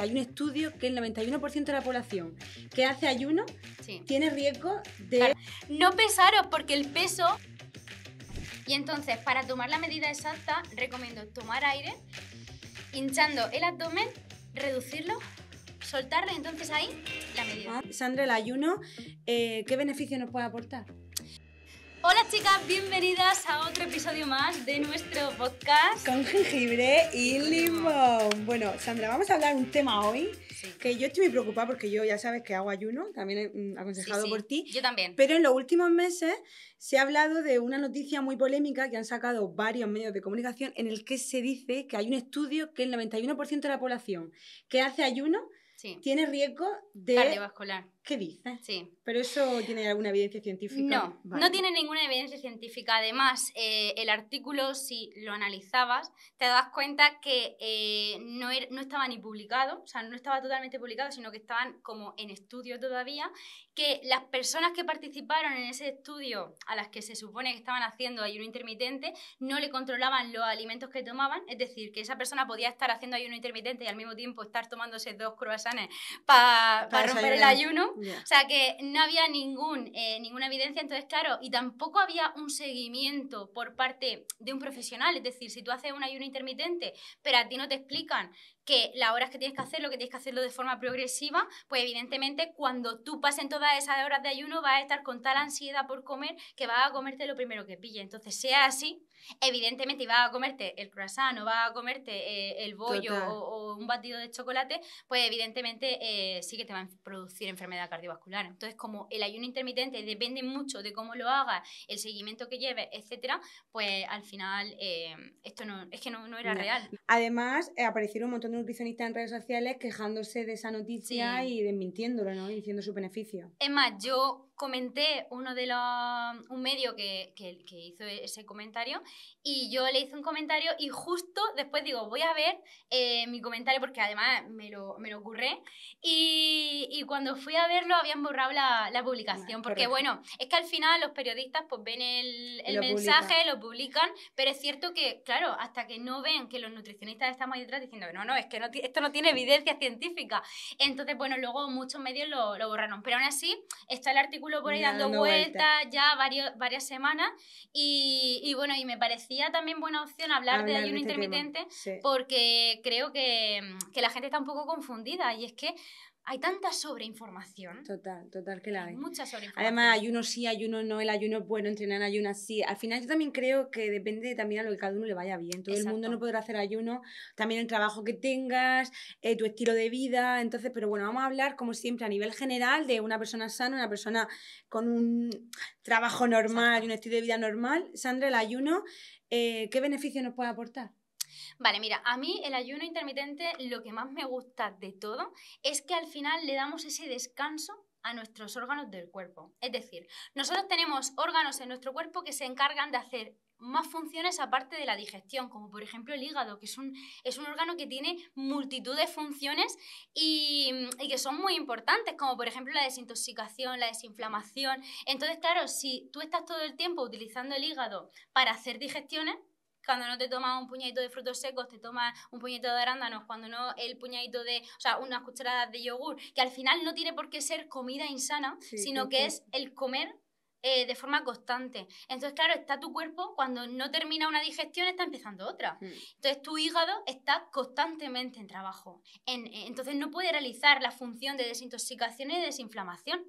hay un estudio que el 91% de la población que hace ayuno tiene riesgo de... No pesaros porque el peso... Y entonces, para tomar la medida exacta, recomiendo tomar aire, hinchando el abdomen, reducirlo, soltarlo y entonces ahí la medida. Ah, Sandra, el ayuno, eh, ¿qué beneficio nos puede aportar? Hola chicas, bienvenidas a otro episodio más de nuestro podcast con jengibre y limón. Bueno, Sandra, vamos a hablar un tema hoy que yo estoy muy preocupada porque yo ya sabes que hago ayuno, también mm, aconsejado por ti. Yo también. Pero en los últimos meses se ha hablado de una noticia muy polémica que han sacado varios medios de comunicación en el que se dice que hay un estudio que el 91% de la población que hace ayuno tiene riesgo de ¿Qué dice? Sí. ¿Pero eso tiene alguna evidencia científica? No, no tiene ninguna evidencia científica. Además, eh, el artículo, si lo analizabas, te das cuenta que eh, no, er, no estaba ni publicado, o sea, no estaba totalmente publicado, sino que estaban como en estudio todavía, que las personas que participaron en ese estudio, a las que se supone que estaban haciendo ayuno intermitente, no le controlaban los alimentos que tomaban, es decir, que esa persona podía estar haciendo ayuno intermitente y al mismo tiempo estar tomándose dos croissants para romper el ayuno o sea que no había eh, ninguna evidencia, entonces claro, y tampoco había un seguimiento por parte de un profesional, es decir, si tú haces un ayuno intermitente, pero a ti no te explican que las horas que tienes que hacer, lo que tienes que hacerlo de forma progresiva, pues evidentemente cuando tú pasen todas esas horas de ayuno vas a estar con tal ansiedad por comer que vas a comerte lo primero que pille. Entonces, sea así, evidentemente vas a comerte el croissant o vas a comerte eh, el bollo o, un batido de chocolate, pues evidentemente eh, sí que te va a producir enfermedad cardiovascular. Entonces, como el ayuno intermitente depende mucho de cómo lo hagas, el seguimiento que lleves, etcétera, pues al final eh, esto no, es que no, era real. Además, aparecieron un montón de nutricionistas en redes sociales quejándose de esa noticia y desmintiéndolo, ¿no? Y diciendo su beneficio. Es más, yo comenté uno de los, un medio que, que, hizo ese comentario y yo le hice un comentario y justo después digo, voy a ver eh, mi comentario porque además me lo, me ocurré y, y, cuando fui a verlo habían borrado la, la publicación ah, porque bueno, es que al final los periodistas pues ven el, el mensaje, lo publican, pero es cierto que, claro, hasta que no ven que los nutricionistas estamos ahí detrás diciendo, no, no, es que esto no tiene evidencia científica. Entonces, bueno, luego muchos medios lo, lo borraron, pero aún así está el artículo lo por dando, vueltas ya varios, varias semanas y, bueno, y me parecía también buena opción hablar, de ayuno este intermitente porque creo que, que la gente está un poco confundida y es que hay tanta sobreinformación. Total, total que la hay. Mucha sobreinformación. Además, ayuno sí, ayuno no, el ayuno es bueno, entrenar ayuno sí. Al final yo también creo que depende también a lo que cada uno le vaya bien. Todo el mundo no podrá hacer ayuno, también el trabajo que tengas, eh, tu estilo de vida, entonces, pero bueno, vamos a hablar como siempre a nivel general de una persona sana, una persona con un trabajo normal y un estilo de vida normal. Sandra, el ayuno, eh, ¿qué beneficio nos puede aportar? Vale, mira, a mí el ayuno intermitente lo que más me gusta de todo es que al final le damos ese descanso a nuestros órganos del cuerpo. Es decir, nosotros tenemos órganos en nuestro cuerpo que se encargan de hacer más funciones aparte de la digestión, como por ejemplo el hígado, que es un, órgano que tiene multitud de funciones y, y, que son muy importantes, como por ejemplo la desintoxicación, la desinflamación. Entonces, claro, si tú estás todo el tiempo utilizando el hígado para hacer digestiones, cuando no te tomas un puñadito de frutos secos, te tomas un puñadito de arándanos, cuando no el puñadito de, o sea, unas cucharadas de yogur, que al final no tiene por qué ser comida insana, sino que es el comer eh, de forma constante. Entonces, claro, está tu cuerpo, cuando no termina una digestión, está empezando otra. Mm. Entonces, tu hígado está constantemente en trabajo. Eh, entonces, no puede realizar la función de desintoxicación y desinflamación.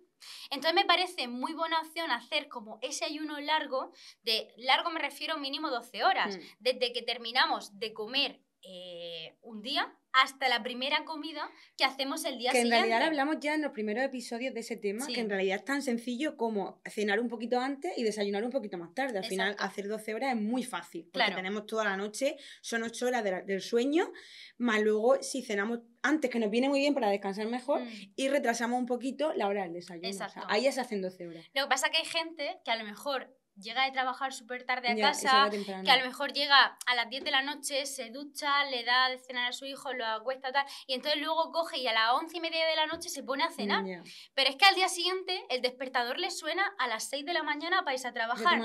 Entonces me parece muy buena opción hacer como ese ayuno largo, de largo me refiero mínimo 12 horas, mm. desde que terminamos de comer eh, un día hasta la primera comida que hacemos el día siguiente. Que en realidad hablamos ya en los primeros episodios de ese tema, que en realidad es tan sencillo como cenar un poquito antes y desayunar un poquito más tarde. Al final, hacer 12 horas es muy fácil, porque tenemos toda la noche, son 8 horas del sueño, más luego si cenamos antes, que nos viene muy bien para descansar mejor, mm. y retrasamos un poquito la hora del desayuno. ahí ya se hacen 12 horas. Lo que pasa es que hay gente que a lo mejor llega de trabajar súper tarde a casa, que a lo mejor llega a las 10 de la noche, se ducha, le da de cenar a su hijo, lo acuesta tal, y entonces luego coge y a las 11 y media de la noche se pone a cenar. Pero es que al día siguiente el despertador le suena a las 6 de la mañana para irse a trabajar.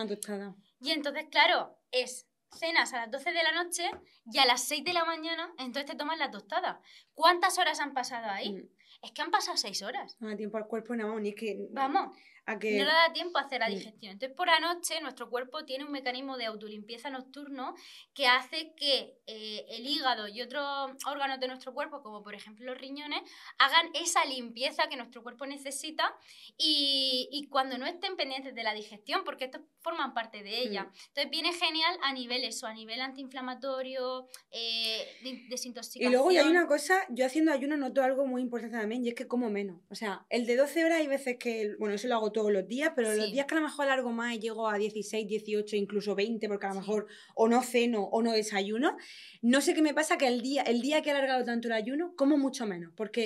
Y entonces, claro, es cenas a las 12 de la noche y a las 6 de la mañana entonces te tomas la tostada. ¿Cuántas horas han pasado ahí? Mm. Es que han pasado 6 horas. No da tiempo al cuerpo no, ni que... Vamos. No le da tiempo a hacer la mm. digestión. Entonces, por la noche, nuestro cuerpo tiene un mecanismo de autolimpieza nocturno que hace que eh, el hígado y otros órganos de nuestro cuerpo, como por ejemplo los riñones, hagan esa limpieza que nuestro cuerpo necesita y, cuando no estén pendientes de la digestión, porque estos forman parte de ella. Mm. Entonces, viene genial a nivel eso, a nivel antiinflamatorio, eh, desintoxicación. Y luego, hay una cosa, yo haciendo ayuno noto algo muy importante también, y es que como menos. O sea, el de 12 horas hay veces que, bueno, eso lo hago todo todos los días, pero los días que a lo mejor largo más y llego a 16, 18, incluso 20, porque a lo mejor o no ceno o no desayuno, no sé qué me pasa que el día, el día que he alargado tanto el ayuno, como mucho menos, porque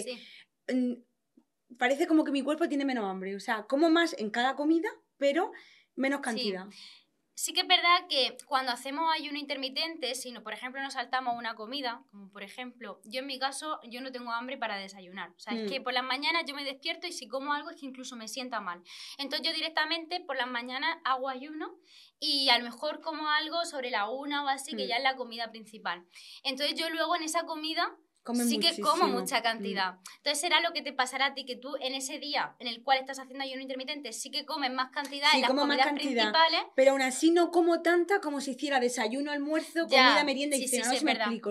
parece como que mi cuerpo tiene menos hambre, o sea, como más en cada comida, pero menos cantidad sí que es verdad que cuando hacemos ayuno intermitente, si por ejemplo nos saltamos una comida, como por ejemplo, yo en mi caso, yo no tengo hambre para desayunar. O sea, es que mm. por las mañanas yo me despierto y si como algo es que incluso me sienta mal. Entonces yo directamente por las mañanas hago ayuno y a lo mejor como algo sobre la una o así, que mm. ya es la comida principal. Entonces yo luego en esa comida sí que como mucha cantidad. Entonces será lo que te pasará a ti, que tú en ese día en el cual estás haciendo ayuno intermitente sí que comes más cantidad en las como comidas más cantidad, principales. Pero aún así no como tanta como si hiciera desayuno, almuerzo, comida, merienda y cena. no me verdad. explico.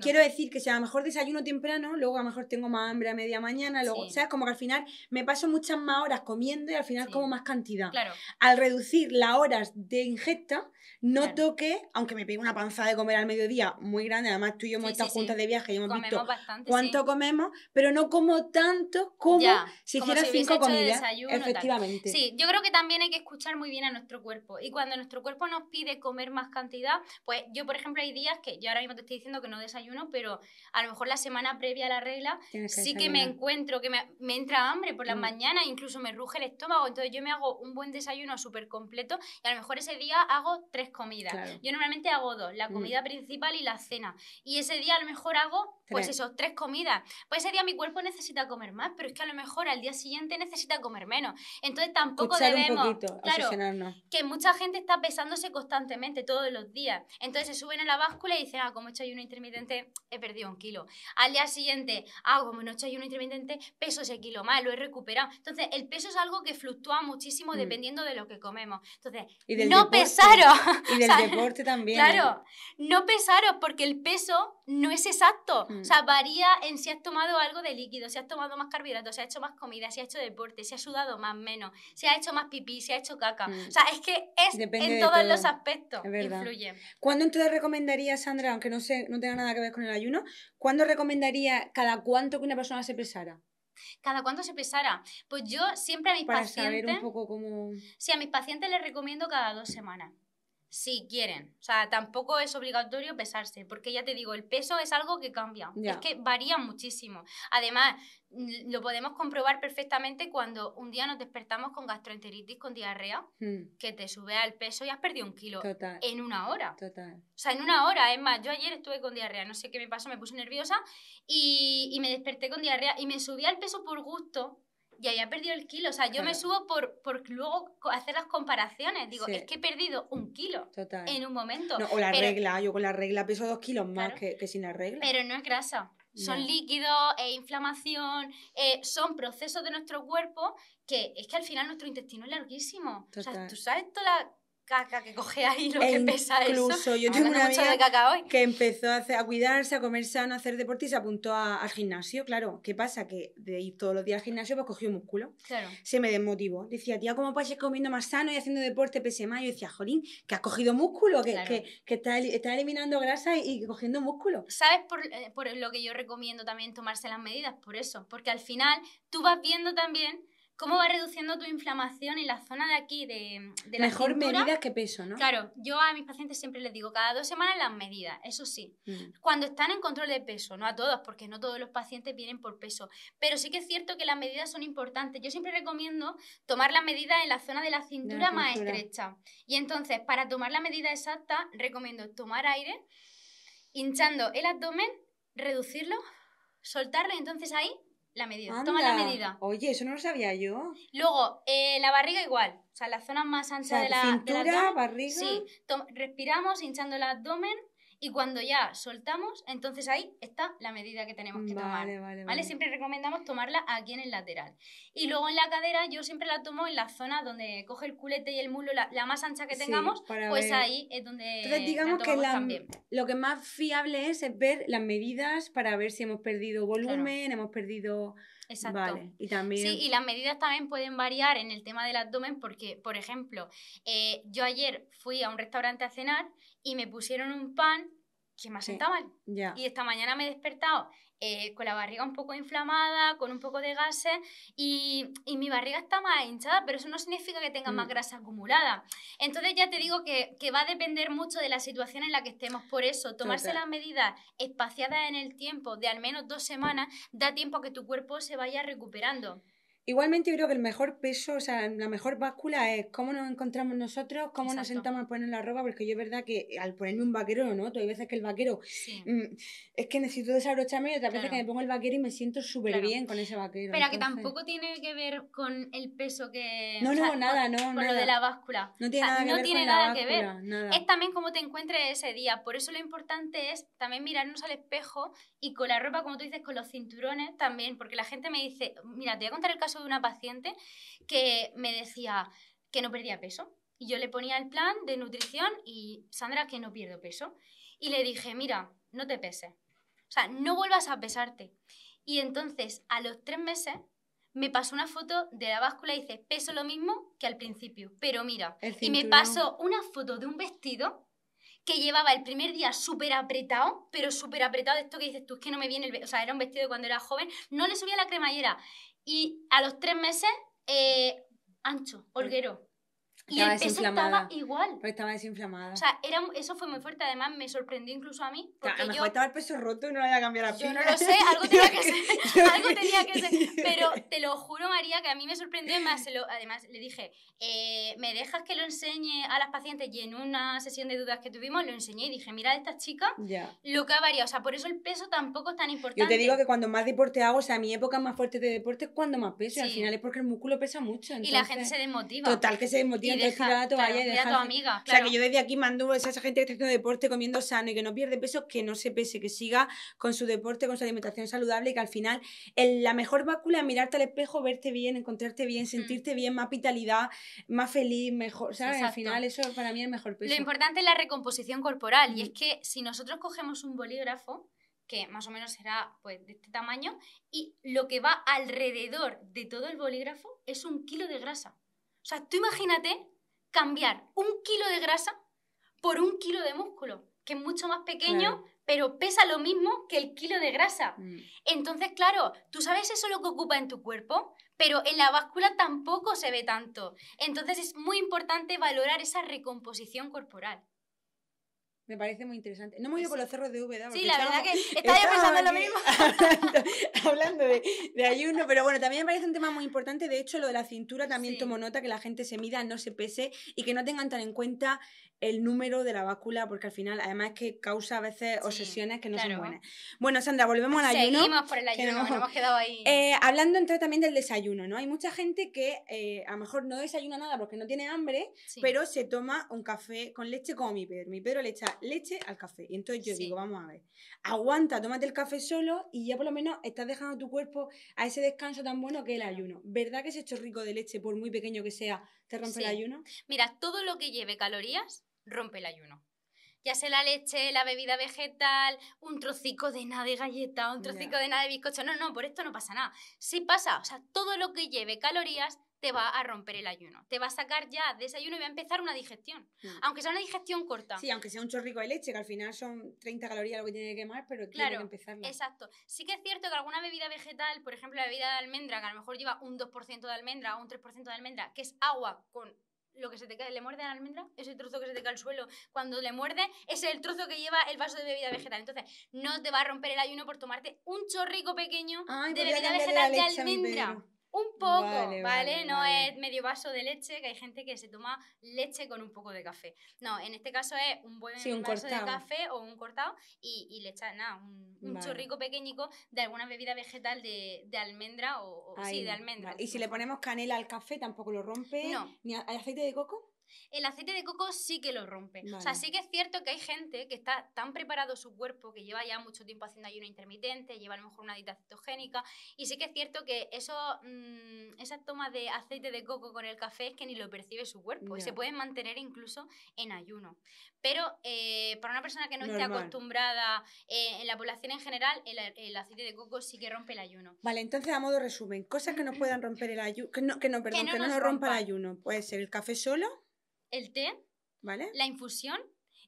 Quiero decir que si a lo mejor desayuno temprano, luego a lo mejor tengo más hambre a media mañana, luego, ¿sabes? Como que al final me paso muchas más horas comiendo y al final como más cantidad. Al reducir las horas de ingesta, noto que, aunque me pegue una panza de comer al mediodía muy grande, además tú y yo hemos estado juntas de viaje comemos bastante, cuánto comemos, pero no como tanto como si quieres cinco comidas. efectivamente. Sí, yo creo que también hay que escuchar muy bien a nuestro cuerpo. Y cuando nuestro cuerpo nos pide comer más cantidad, pues yo, por ejemplo, hay días que yo ahora mismo te estoy diciendo que no desayuno, pero a lo mejor la semana previa a la regla sí que me encuentro, que me, entra hambre por las mm. mañanas, incluso me ruge el estómago. Entonces yo me hago un buen desayuno súper completo y a lo mejor ese día hago tres comidas. Yo normalmente hago dos, la mm. comida principal y la cena. Y ese día a lo mejor hago 또 pues eso, tres comidas. Pues ese día mi cuerpo necesita comer más, pero es que a lo mejor al día siguiente necesita comer menos. Entonces tampoco Escuchar debemos, un poquito, claro, que mucha gente está pesándose constantemente todos los días. Entonces se suben a la báscula y dicen, ah, como he hecho ayuno intermitente, he perdido un kilo. Al día siguiente, ah, como no he hecho ayuno intermitente, peso ese kilo más, lo he recuperado. Entonces el peso es algo que fluctúa muchísimo mm. dependiendo de lo que comemos. Entonces, no pesaros. Y del deporte también. Claro, ¿eh? no pesaros porque el peso no es exacto. Mm. O sea, varía en si has tomado algo de líquido, si has tomado más carbohidratos, si has hecho más comida, si has hecho deporte, si has sudado más, menos, si has hecho más pipí, si has hecho caca. Mm. O sea, es que es en todos los aspectos influye. ¿Cuándo entonces recomendaría, Sandra, aunque no, sé, no tenga nada que ver con el ayuno, cuándo recomendaría cada cuánto que una persona se pesara? ¿Cada cuánto se pesara? Pues yo siempre a mis Para Saber un poco cómo... Sí, a mis pacientes les recomiendo cada dos semanas si quieren. O sea, tampoco es obligatorio pesarse, porque ya te digo, el peso es algo que cambia, es que varía muchísimo. Además, mm, lo podemos comprobar perfectamente cuando un día nos despertamos con gastroenteritis, con diarrea, hmm. que te sube al peso y has perdido un kilo en una hora. O sea, en una hora. Es más, yo ayer estuve con diarrea, no sé qué me pasó, me puse nerviosa y, y me desperté con diarrea y me subí al peso por gusto y ha perdido el kilo. O sea, yo me subo por, por luego hacer las comparaciones. Digo, es que he perdido un kilo en un momento. o la regla, yo con la regla peso dos kilos más que, sin la regla. Pero no es grasa. Son líquidos, e inflamación, eh, son procesos de nuestro cuerpo que es que al final nuestro intestino es larguísimo. O sea, tú sabes toda la caca que coge ahí lo e que pesa eso. Incluso yo tengo una amiga caca hoy. que empezó a, cuidarse, a comer sano, a hacer deporte y se apuntó al gimnasio. Claro, ¿qué pasa? Que de ir todos los días al gimnasio pues cogió músculo. Claro. Se me desmotivó. Decía, tía, ¿cómo puedes ir comiendo más sano y haciendo deporte pese más? Yo decía, jolín, que has cogido músculo, que, que, que está, eliminando grasa y, cogiendo músculo. ¿Sabes eh, por lo que yo recomiendo también tomarse las medidas? Por eso, porque al final tú vas viendo también cómo va reduciendo tu inflamación en la zona de aquí, de, la la Mejor medidas que peso, ¿no? Claro, yo a mis pacientes siempre les digo cada dos semanas las medidas, eso sí. Mm. Cuando están en control de peso, no a todos, porque no todos los pacientes vienen por peso, pero sí que es cierto que las medidas son importantes. Yo siempre recomiendo tomar las medidas en la zona de la cintura, de la cintura. más estrecha. Y entonces, para tomar la medida exacta, recomiendo tomar aire, hinchando el abdomen, reducirlo, soltarlo y entonces ahí la medida. Toma la medida. Oye, eso no lo sabía yo. Luego, eh, la barriga igual. O sea, la zona más ancha de la cintura, barriga. Sí, respiramos hinchando el abdomen y cuando ya soltamos, entonces ahí está la medida que tenemos que tomar. Vale, Siempre recomendamos tomarla aquí en el lateral. Y luego en la cadera yo siempre la tomo en la zona donde coge el culete y el muslo, la, más ancha que tengamos, pues ahí es donde... Entonces digamos que lo que más fiable es ver las medidas para ver si hemos perdido volumen, hemos perdido... Exacto. Vale. Y también... Sí, y las medidas también pueden variar en el tema del abdomen porque, por ejemplo, eh, yo ayer fui a un restaurante a cenar y me pusieron un pan que me ha mal. Y esta mañana me he despertado eh, con la barriga un poco inflamada, con un poco de gases y, mi barriga está más hinchada, pero eso no significa que tenga más mm. grasa acumulada. Entonces ya te digo que, va a depender mucho de la situación en la que estemos. Por eso, tomarse las medidas espaciadas en el tiempo de al menos dos semanas da tiempo a que tu cuerpo se vaya recuperando. Igualmente yo creo que el mejor peso, o sea, la mejor báscula es cómo nos encontramos nosotros, cómo nos sentamos a poner la ropa, porque yo es verdad que al ponerme un vaquero, ¿no? Hay veces que el vaquero mm, es que necesito desabrocharme y otras vez veces que me pongo el vaquero y me siento súper bien con ese vaquero. Pero que tampoco tiene que ver con el peso que... No, no, nada, no. Con lo de la báscula. No tiene nada que no ver. Tiene nada que ver. Es también cómo te encuentres ese día. Por eso lo importante es también mirarnos al espejo y con la ropa, como tú dices, con los cinturones también, porque la gente me dice, mira, te voy a contar el caso de una paciente que me decía que no perdía peso. Y yo le ponía el plan de nutrición y Sandra, que no pierdo peso. Y le dije, mira, no te pese. O sea, no vuelvas a pesarte. Y entonces, a los tres meses, me pasó una foto de la báscula y dice, peso lo mismo que al principio, pero mira. Y me pasó una foto de un vestido que llevaba el primer día súper apretado, pero súper apretado esto que dices tú, es que no me viene el... O sea, era un vestido de cuando era joven, no le subía la cremallera. Y a los tres meses, eh, Ancho, holguero y estaba el estaba igual. Pero estaba desinflamada. O sea, era, eso fue muy fuerte. Además, me sorprendió incluso a mí. Porque a lo mejor estaba el peso roto y no había cambiado Yo no lo sé, algo tenía que ser. algo tenía que ser. Pero te lo juro, María, que a mí me sorprendió. Además, además le dije, eh, ¿me dejas que lo enseñe a las pacientes? Y en una sesión de dudas que tuvimos, lo enseñé y dije, mira, estas chicas ya. lo que ha variado. O sea, por eso el peso tampoco es tan importante. Yo te digo que cuando más deporte hago, o sea, mi época más fuerte de deporte es cuando más peso. Y al final es porque el músculo pesa mucho. Y la gente se desmotiva. Total, que se desmotiva y dejar... a tu amiga. O sea, que yo desde aquí mando a esa gente que está haciendo deporte, comiendo sano y que no pierde peso, que no se pese, que siga con su deporte, con su alimentación saludable y que al final la mejor vacuna es mirarte al espejo, verte bien, encontrarte bien, sentirte bien, más vitalidad, más feliz, mejor, o sea Al final eso para mí es el mejor peso. Lo importante es la recomposición corporal y es que si nosotros cogemos un bolígrafo, que más o menos será pues, de este tamaño, y lo que va alrededor de todo el bolígrafo es un kilo de grasa. O sea, tú imagínate cambiar un kilo de grasa por un kilo de músculo, que es mucho más pequeño, pero pesa lo mismo que el kilo de grasa. Mm. Entonces, claro, tú sabes eso lo que ocupa en tu cuerpo, pero en la báscula tampoco se ve tanto. Entonces es muy importante valorar esa recomposición corporal. Me parece muy interesante. No voy ido por los cerros de V, Úbeda. Sí, la verdad que estaba yo pensando lo mismo. Hablando, de, de, ayuno, pero bueno, también me parece un tema muy importante. De hecho, lo de la cintura también tomo nota, que la gente se mida, no se pese y que no tengan tan en cuenta el número de la báscula, porque al final, además es que causa a veces obsesiones que no son buenas. Bueno, Sandra, volvemos al ayuno. Seguimos por el ayuno, hemos quedado ahí. Eh, hablando entonces también del desayuno, ¿no? Hay mucha gente que eh, a lo mejor no desayuna nada porque no tiene hambre, pero se toma un café con leche como mi Pedro. Mi Pedro le echa leche al café. Y entonces yo digo, vamos a ver, aguanta, tómate el café solo y ya por lo menos estás dejando tu cuerpo a ese descanso tan bueno que es el ayuno. ¿Verdad que ese rico de leche, por muy pequeño que sea, te rompe el ayuno? Mira, todo lo que lleve calorías rompe el ayuno. Ya sea la leche, la bebida vegetal, un trocico de nada de galleta, un trocico de nada de bizcocho. No, no, por esto no pasa nada. Sí pasa, o sea, todo lo que lleve calorías te va a romper el ayuno. Te va a sacar ya desayuno y va a empezar una digestión. Mm. Aunque sea una digestión corta. Sí, aunque sea un chorrico de leche, que al final son 30 calorías lo que tiene que quemar, pero claro, tiene que Exacto. Sí que es cierto que alguna bebida vegetal, por ejemplo la bebida de almendra, que a lo mejor lleva un 2% de almendra o un 3% de almendra, que es agua con lo que se te cae, le muerde a la almendra, ese trozo que se te cae al suelo, cuando le muerde, es el trozo que lleva el vaso de bebida vegetal. Entonces, no te va a romper el ayuno por tomarte un chorrico pequeño de pues bebida vegetal de almendra. Un poco, ¿vale? vale, No es medio vaso de leche, que hay gente que se toma leche con un poco de café. No, en este caso es un buen vaso de café o un cortado y, le echas nada, un, chorrico pequeñico de alguna bebida vegetal de, de almendra o, sí, de almendra. ¿Y si le ponemos canela al café tampoco lo rompe? No. ¿Ni aceite de coco? El aceite de coco sí que lo rompe. O sea, sí que es cierto que hay gente que está tan preparado su cuerpo, que lleva ya mucho tiempo haciendo ayuno intermitente, lleva a lo mejor una dieta cetogénica, y sí que es cierto que eso, mm, esa toma de aceite de coco con el café es que ni lo percibe su cuerpo, y se pueden mantener incluso en ayuno. Pero eh, para una persona que no esté acostumbrada eh, en la población en general, el, aceite de coco sí que rompe el ayuno. Vale, entonces a modo resumen, cosas que nos puedan romper el ayuno, que no, que no, perdón, que no, nos, rompa. rompa el ayuno. Puede ser el café solo. El té. ¿Vale? La infusión.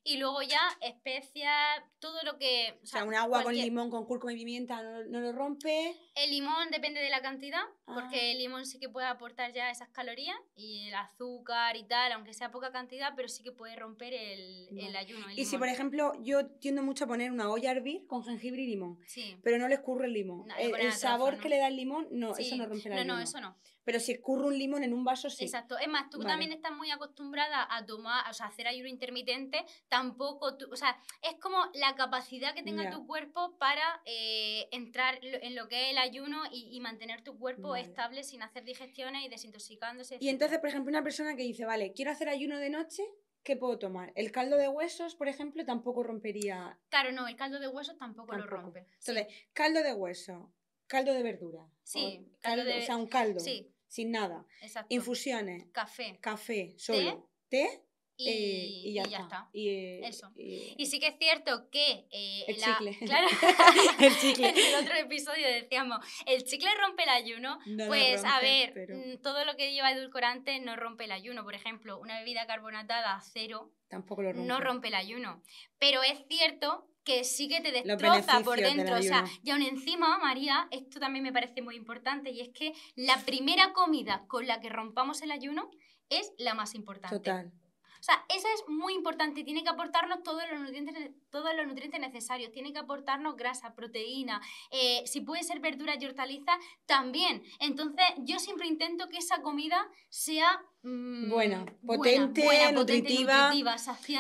Y luego ya especias, todo lo que... O sea, un agua con limón, con cúrcuma y pimienta no, lo rompe. El limón depende de la cantidad, porque ah. el limón sí que puede aportar ya esas calorías y el azúcar y tal, aunque sea poca cantidad, pero sí que puede romper el, el ayuno. y si, por ejemplo, yo tiendo mucho a poner una olla a hervir con jengibre y limón, sí. pero no le escurre el limón. Eh, el, sabor que le da el limón, no, eso no rompe la No, no, eso no pero si escurro un limón en un vaso, sí. Exacto. Es más, tú también estás muy acostumbrada a tomar, o sea, hacer ayuno intermitente, tampoco tú, o sea, es como la capacidad que tenga tu cuerpo para eh, entrar en lo que es el ayuno y, mantener tu cuerpo estable sin hacer digestiones y desintoxicándose. Y entonces, por ejemplo, una persona que dice, vale, quiero hacer ayuno de noche, ¿qué puedo tomar? El caldo de huesos, por ejemplo, tampoco rompería. Claro, no, el caldo de huesos tampoco, lo rompe. Entonces, caldo de hueso, caldo de verdura. Sí, caldo, o sea, un caldo. Sí sin nada. Infusiones. Café. Café, solo. Té. y, eh, ya, ya está. Y, eh, Eso. Y, sí que es cierto que. Eh, el, Claro, el en el otro episodio decíamos: el chicle rompe el ayuno. pues a ver, mm, todo lo que lleva edulcorante no rompe el ayuno. Por ejemplo, una bebida carbonatada a cero. Tampoco lo No rompe el ayuno. Pero es cierto que sí que te destroza por dentro. o sea, y aún encima, María, esto también me parece muy importante, y es que la primera comida con la que rompamos el ayuno es la más importante. Total. O sea, esa es muy importante, tiene que aportarnos todos los nutrientes, todos los nutrientes necesarios, tiene que aportarnos grasa, proteína, eh, si puede ser verduras y hortalizas, también. Entonces, yo siempre intento que esa comida sea bueno, mm, buena, potente, nutritiva.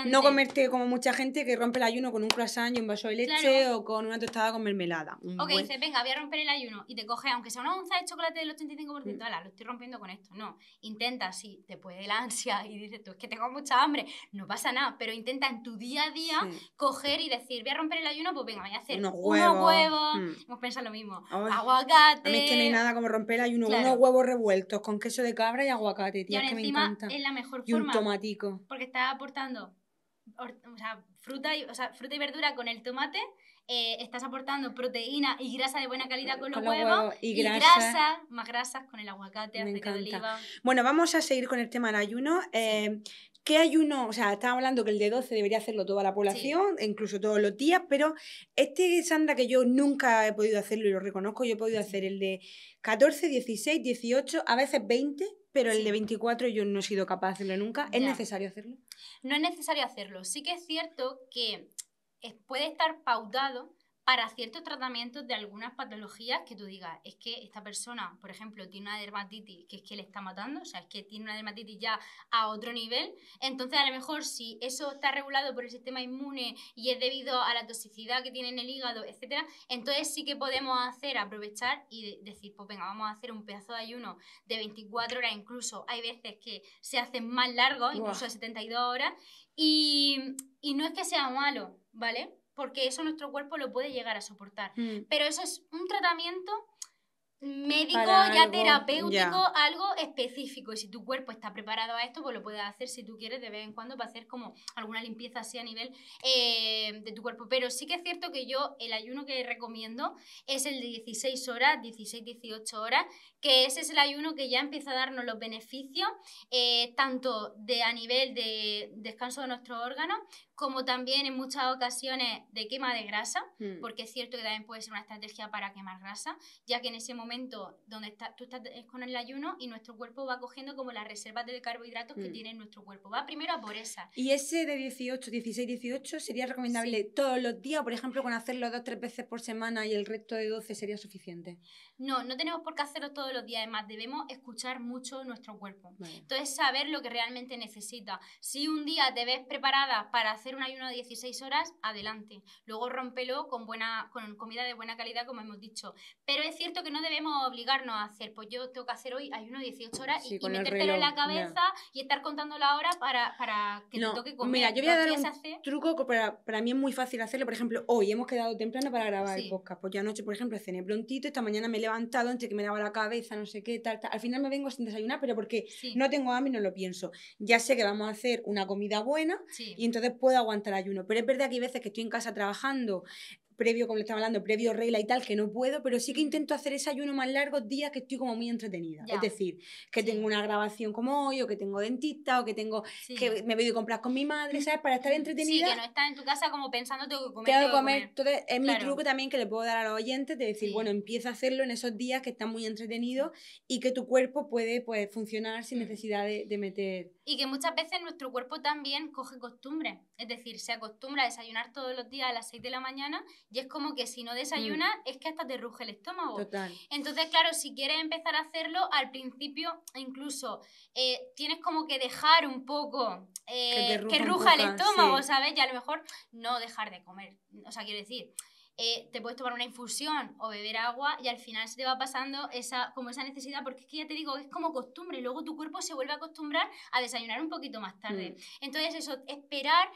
No comerte como mucha gente que rompe el ayuno con un croissant y un vaso de leche o con una tostada con mermelada. ok, dices, venga, voy a romper el ayuno y te coge aunque sea una onza de chocolate del 85%, mm. ala, lo estoy rompiendo con esto. No, intenta, si te puede la ansia y dices, tú es que tengo mucha hambre, no pasa nada, pero intenta en tu día a día coger y decir, voy a romper el ayuno, pues venga, voy a hacer unos huevos. Mm. lo mismo, aguacate. A mí es que no hay nada como romper el ayuno, unos huevos revueltos con queso de cabra y aguacate, encima es la mejor forma. Porque está aportando fruta, y, fruta y verdura con el tomate. Eh, estás aportando proteína y grasa de buena calidad con los, huevos, y, grasa. más grasas con el aguacate, de oliva. Bueno, vamos a seguir con el tema del ayuno. Eh, ¿Qué ayuno? O sea, estaba hablando que el de 12 debería hacerlo toda la población, incluso todos los días, pero este, Sandra, que yo nunca he podido hacerlo y lo reconozco, yo he podido hacer el de 14, 16, 18, a veces 20 pero el de 24 yo no he sido capaz de hacerlo nunca. ¿Es necesario hacerlo? No es necesario hacerlo. Sí que es cierto que puede estar pautado para ciertos tratamientos de algunas patologías que tú digas, es que esta persona, por ejemplo, tiene una dermatitis que es que le está matando, o sea, es que tiene una dermatitis ya a otro nivel, entonces a lo mejor si eso está regulado por el sistema inmune y es debido a la toxicidad que tiene en el hígado, etcétera, entonces sí que podemos hacer, aprovechar y decir, pues venga, vamos a hacer un pedazo de ayuno de 24 horas, incluso hay veces que se hacen más largos, incluso de 72 horas, y, y no es que sea malo, ¿vale? porque eso nuestro cuerpo lo puede llegar a soportar. Mm. Pero eso es un tratamiento médico, ya terapéutico, algo específico. Y si tu cuerpo está preparado a esto, pues lo puedes hacer si tú quieres de vez en cuando para hacer como alguna limpieza así a nivel eh, de tu cuerpo. Pero sí que es cierto que yo el ayuno que recomiendo es el de 16 horas, 16-18 horas, que ese es el ayuno que ya empieza a darnos los beneficios, eh, tanto de a nivel de descanso de nuestros órganos como también en muchas ocasiones de quema de grasa, mm. porque es cierto que también puede ser una estrategia para quemar grasa, ya que en ese momento donde tú estás con el ayuno y nuestro cuerpo va cogiendo como las reservas de carbohidratos que mm. tiene nuestro cuerpo, va primero a por esa. Y ese de 18, 16, 18 sería recomendable todos los días, por ejemplo, con hacerlo dos, tres veces por semana y el resto de 12 sería suficiente. No, no tenemos por qué hacerlo todos los días, además debemos escuchar mucho nuestro cuerpo. Entonces, saber lo que realmente necesita. Si un día te ves preparada para hacer un ayuno de 16 horas, adelante. Luego rompelo con, buena, con comida de buena calidad, como hemos dicho. Pero es cierto que no debemos obligarnos a hacer, pues yo tengo que hacer hoy ayuno de 18 horas y, metértelo en la cabeza y estar contando la hora para, que te toque comer. Mira, yo voy a dar un truco para, para, mí es muy fácil hacerlo. Por ejemplo, hoy hemos quedado temprano para grabar el podcast. Pues ya anoche, por ejemplo, cené prontito, esta mañana me levantado, entre que me daba la cabeza, no sé qué, tal, tal. Al final me vengo sin desayunar, pero porque no tengo hambre no lo pienso. Ya sé que vamos a hacer una comida buena y entonces puedo aguantar ayuno. Pero es verdad que hay veces que estoy en casa trabajando, previo, como le estaba hablando, previo regla y tal, que no puedo, pero sí que intento hacer ese ayuno más largo días que estoy como muy entretenida. Es decir, que tengo una grabación como hoy, o que tengo dentista, o que tengo que me voy a comprar con mi madre, ¿sabes? Para estar entretenida. Sí, que no estás en tu casa como pensando tengo que comer. Tengo que comer. Entonces, es mi truco también que le puedo dar a los oyentes de decir, bueno, empieza a hacerlo en esos días que están muy entretenidos y que tu cuerpo puede pues, funcionar sin mm. necesidad de, de meter y que muchas veces nuestro cuerpo también coge costumbre, es decir, se acostumbra a desayunar todos los días a las 6 de la mañana y es como que si no desayunas mm. es que hasta te ruge el estómago. Entonces, claro, si quieres empezar a hacerlo, al principio e incluso eh, tienes como que dejar un poco eh, que, ruja, el ah, estómago, ¿sabes? Y a lo mejor no dejar de comer, o sea, quiero decir, eh, te puedes tomar una infusión o beber agua y al final se te va pasando esa, como esa necesidad, porque es que ya te digo, es como costumbre, luego tu cuerpo se vuelve a acostumbrar a desayunar un poquito más tarde. Mm. Entonces eso, esperar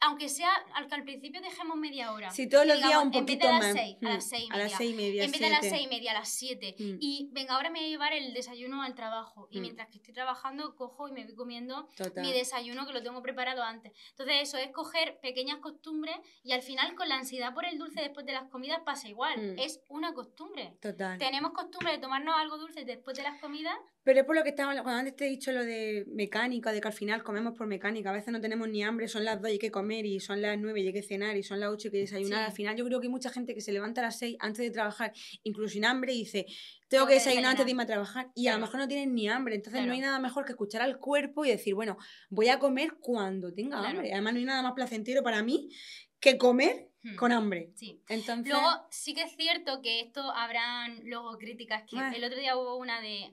aunque sea, al principio dejemos media hora. Si todos los días un poquito a las mm, seis y media. A las seis y media. En vez de las seis y media, a las siete. Mm. Y venga, ahora me voy a llevar el desayuno al trabajo. Y mm. mientras que estoy trabajando, cojo y me voy comiendo mi desayuno que lo tengo preparado antes. Entonces, eso es coger pequeñas costumbres y al final con la ansiedad por el dulce después de las comidas pasa igual. Es una costumbre. Total. Tenemos costumbre de tomarnos algo dulce después de las comidas. Pero es por lo que estaba cuando antes te he dicho lo de mecánica, de que al final comemos por mecánica. A veces no tenemos ni hambre, son las dos y hay que comer y son las 9 y hay que cenar y son las 8 y hay que desayunar, al final yo creo que hay mucha gente que se levanta a las 6 antes de trabajar, incluso sin hambre, y dice, tengo que desayunar antes de irme a trabajar y a lo mejor no tienen ni hambre. Entonces no hay nada mejor que escuchar al cuerpo y decir, bueno, voy a comer cuando tenga hambre. Además no hay nada más placentero para mí que comer hmm. con hambre. Sí. Entonces... Luego, sí que es cierto que esto habrán luego críticas. Que ah. El otro día hubo una de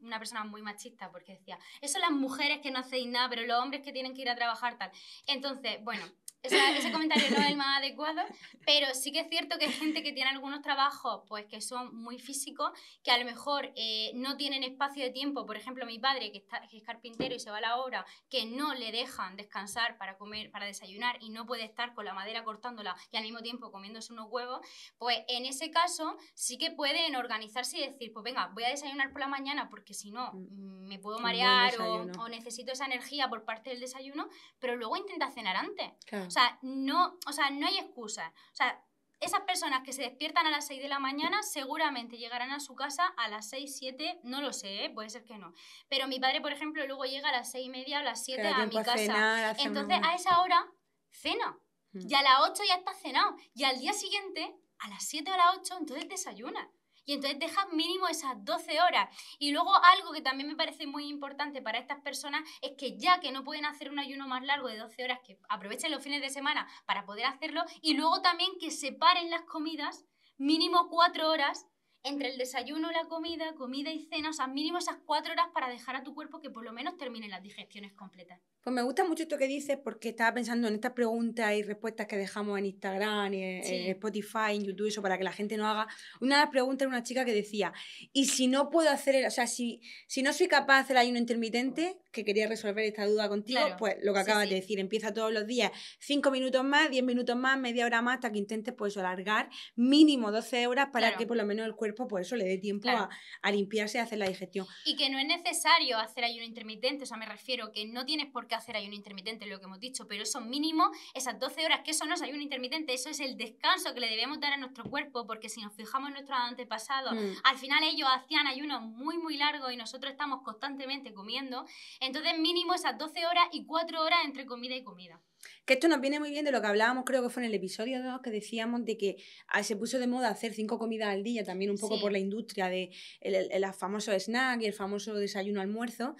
una persona muy machista porque decía, eso las mujeres que no hacéis nada, pero los hombres que tienen que ir a trabajar tal. Entonces, bueno ese comentario no es el más adecuado, pero sí que es cierto que hay gente que tiene algunos trabajos pues que son muy físicos, que a lo mejor eh, no tienen espacio de tiempo, por ejemplo mi padre que, es carpintero y se va a la obra, que no le dejan descansar para comer, para desayunar y no puede estar con la madera cortándola y al mismo tiempo comiéndose unos huevos, pues en ese caso sí que pueden organizarse y decir, pues venga, voy a desayunar por la mañana porque si no mm. Mm, me puedo marear o, o necesito esa energía por parte del desayuno, pero luego intenta cenar antes. O sea, no, o sea, no hay excusas. O sea, esas personas que se despiertan a las 6 de la mañana seguramente llegarán a su casa a las 6, 7, no lo sé, ¿eh? puede ser que no. Pero mi padre, por ejemplo, luego llega a las 6 y media o las 7 a mi casa. A cenar, Entonces, a esa hora, cena. Mm. Y a las 8 ya está cenado. Y al día siguiente, a las 7 o a las 8, entonces desayuna y entonces dejas mínimo esas 12 horas. Y luego algo que también me parece muy importante para estas personas es que ya que no pueden hacer un ayuno más largo de 12 horas, que aprovechen los fines de semana para poder hacerlo y luego también que separen las comidas mínimo 4 horas entre el desayuno, la comida, comida y cena, o sea, mínimo esas cuatro horas para dejar a tu cuerpo que por lo menos termine las digestiones completas. Pues me gusta mucho esto que dices porque estaba pensando en estas preguntas y respuestas que dejamos en Instagram, en, Spotify, en YouTube, eso para que la gente no haga. Una de las preguntas era una chica que decía, ¿y si no puedo hacer, o sea, si, si no soy capaz de hacer el ayuno intermitente, que quería resolver esta duda contigo, pues lo que acabas de decir, empieza todos los días, ...cinco minutos más, 10 minutos más, media hora más, hasta que intentes pues alargar mínimo 12 horas para que por lo menos el cuerpo pues eso le dé tiempo a, limpiarse y hacer la digestión. Y que no es necesario hacer ayuno intermitente, o sea, me refiero que no tienes por qué hacer ayuno intermitente, lo que hemos dicho, pero eso mínimo, esas 12 horas, que eso no es ayuno intermitente, eso es el descanso que le debemos dar a nuestro cuerpo, porque si nos fijamos en nuestros antepasados, mm. al final ellos hacían ayunos muy, muy largos y nosotros estamos constantemente comiendo, entonces mínimo esas 12 horas y 4 horas entre comida y comida. Que esto nos viene muy bien de lo que hablábamos, creo que fue en el episodio 2, que decíamos de que ah, se puso de moda hacer cinco comidas al día, también un poco por la industria de el, el, famoso snack y el famoso desayuno almuerzo.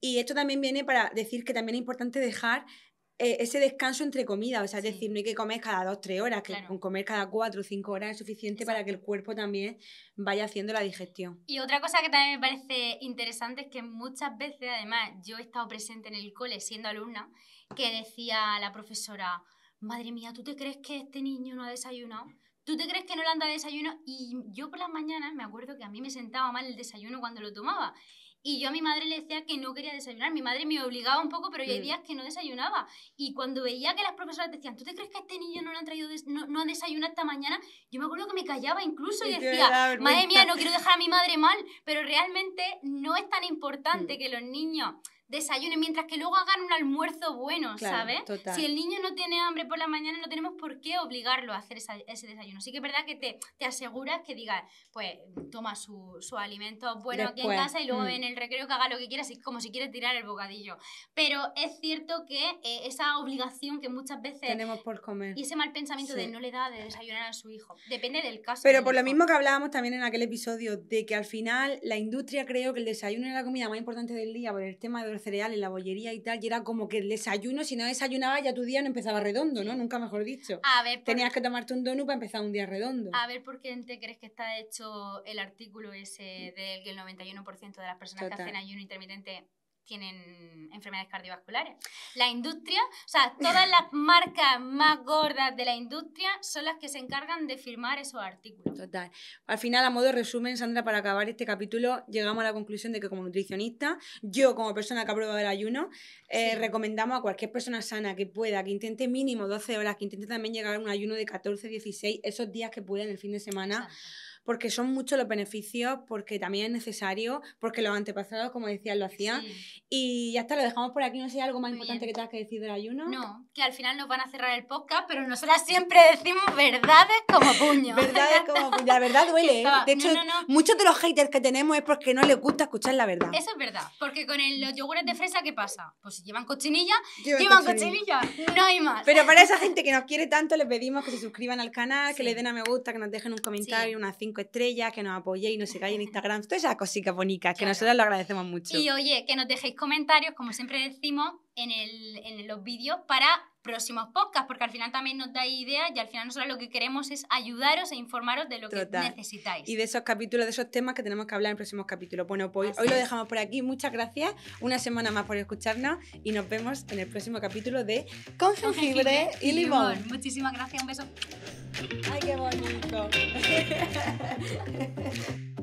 Y esto también viene para decir que también es importante dejar eh, ese descanso entre comidas, o sea, es decir, no hay que comer cada dos, tres horas, que con comer cada cuatro o cinco horas es suficiente para que el cuerpo también vaya haciendo la digestión. Y otra cosa que también me parece interesante es que muchas veces, además, yo he estado presente en el cole siendo alumna, que decía la profesora, madre mía, ¿tú te crees que este niño no ha desayunado? ¿Tú te crees que no le anda desayuno? Y yo por las mañanas me acuerdo que a mí me sentaba mal el desayuno cuando lo tomaba. Y yo a mi madre le decía que no quería desayunar. Mi madre me obligaba un poco, pero yo hay mm. días que no desayunaba. Y cuando veía que las profesoras decían, ¿tú te crees que este niño no le han traído, no, ha desayunado esta mañana? Yo me acuerdo que me callaba incluso y decía, madre mía, no quiero dejar a mi madre mal. Pero realmente no es tan importante mm. que los niños desayunen, mientras que luego hagan un almuerzo bueno, ¿sabes? Si el niño no tiene hambre por la mañana, no tenemos por qué obligarlo a hacer ese desayuno. Sí que es verdad que te, te aseguras que digas, pues toma su, su alimento bueno aquí en casa y luego mm. en el recreo que haga lo que quiera, así como si quiere tirar el bocadillo. Pero es cierto que eh, esa obligación que muchas veces... Tenemos por comer. Y ese mal pensamiento de no le da de desayunar a su hijo. Depende del caso. Pero por lo mismo que hablábamos también en aquel episodio, de que al final la industria creo que el desayuno es la comida más importante del día por el tema los cereal, en la bollería y tal, y era como que el desayuno, si no desayunabas ya tu día no empezaba redondo, ¿no? Nunca mejor dicho. A ver, Tenías que tomarte un donut para empezar un día redondo. A ver, ¿por qué te crees que está hecho el artículo ese del que el 91% de las personas que hacen ayuno intermitente tienen enfermedades cardiovasculares. La industria, o sea, todas las marcas más gordas de la industria son las que se encargan de firmar esos artículos. Total. Al final, a modo de resumen, Sandra, para acabar este capítulo, llegamos a la conclusión de que como nutricionista, yo como persona que ha probado el ayuno, eh, recomendamos a cualquier persona sana que pueda, que intente mínimo 12 horas, que intente también llegar a un ayuno de 14, 16, esos días que pueda en el fin de semana porque son muchos los beneficios, porque también es necesario, porque los antepasados, como decías, lo hacían. Y ya está, lo dejamos por aquí. No sé si hay algo más importante que tengas que decir del ayuno. No, que al final nos van a cerrar el podcast, pero nosotras siempre decimos verdades como puño. verdades como puño. La verdad duele. ¿eh? De hecho, muchos de los haters que tenemos es porque no les gusta escuchar la verdad. Eso es verdad, porque con los yogures de fresa, ¿qué pasa? Pues si llevan cochinilla, llevan, cochinilla. no hay más. Pero para esa gente que nos quiere tanto, les pedimos que se suscriban al canal, que le den a me gusta, que nos dejen un comentario, una estrellas, que nos apoyéis, nos sigáis en Instagram, todas esas cositas bonitas, que nosotros lo agradecemos mucho. Y oye, que nos dejéis comentarios, como siempre decimos, en, en los vídeos para próximos podcasts, porque al final también nos da ideas y al final nosotros lo que queremos es ayudaros e informaros de lo que necesitáis. Y de esos capítulos, de esos temas que tenemos que hablar en próximos capítulos. Bueno, pues hoy lo dejamos por aquí. Muchas gracias. Una semana más por escucharnos y nos vemos en el próximo capítulo de Con jengibre y, limón. Muchísimas gracias. Un beso. Ay, qué bonito.